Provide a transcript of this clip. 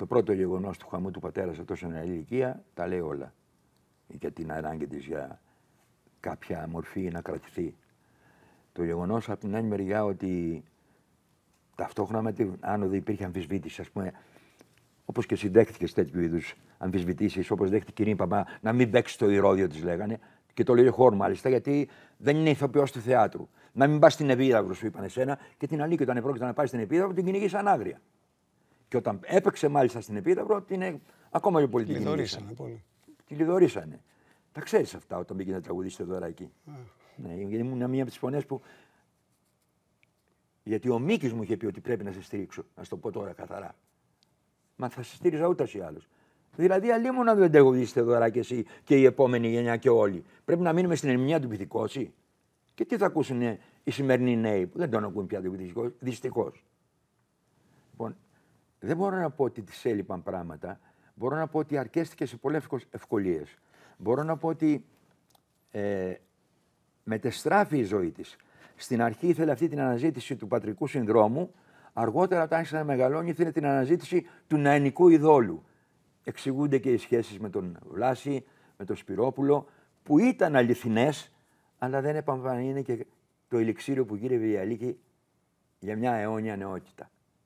το πρώτο γεγονός του χαμού του πατέρα σε τόσο νεαρή ηλικία τα λέει όλα. Για την ανάγκη της για κάποια μορφή να κρατηθεί. Το γεγονός από την άλλη μεριά ότι ταυτόχρονα με την άνοδο υπήρχε αμφισβήτηση, ας πούμε, όπως και συντέχθηκε τέτοιου είδους αμφισβητήσεις, όπως δέχτηκε η κυρία Παπά να μην παίξει το ηρόδιο της λέγανε. Και το λέει ο μάλιστα, γιατί δεν είναι ηθοποιός του θεάτρου. Να μην πας στην Επίδαυρο, σου είπαν εσένα, και την αλήθεια όταν επρόκειτο να πάει στην Επίδαυρο, την κυνηγήσαν άγρια. Και όταν έπαιξε μάλιστα στην Επίδαυρο, είναι ακόμα πιο πολύ την πολύ. Τη λιδωρήσανε. Τα ξέρεις αυτά όταν πήγε να τραγουδίσει το δωράκι. Ναι, ήμουν μία από τις φωνές που. Γιατί ο Μίκης μου είχε πει ότι πρέπει να σε στηρίξω. Να το πω τώρα καθαρά. Μα θα σε στήριζα ούτω ή άλλως. Δηλαδή, αλλήμον να δεν το δωράκι εσύ και η επόμενη γενιά και όλοι. Πρέπει να μείνουμε στην ερμηνεία του πυθικόση. Και τι θα ακούσουν οι σημερινοί νέοι που δεν τον ακούν πια του πυθικόση. Δυστυχώς. Λοιπόν, δεν μπορώ να πω ότι τη έλειπαν πράγματα. Μπορώ να πω ότι αρκέστηκε σε πολλές ευκολίες. Μπορώ να πω ότι ε, μετεστράφει η ζωή της. Στην αρχή ήθελε αυτή την αναζήτηση του πατρικού συνδρόμου, αργότερα όταν άρχισε να μεγαλώνει ήθελε την αναζήτηση του νεανικού ειδόλου. Εξηγούνται και οι σχέσεις με τον Βλάση, με τον Σπυρόπουλο, που ήταν αληθινές, αλλά δεν επαμβανεί και το ελιξίριο που γύρευε η Αλίκη για μια αιώνια νεότητα.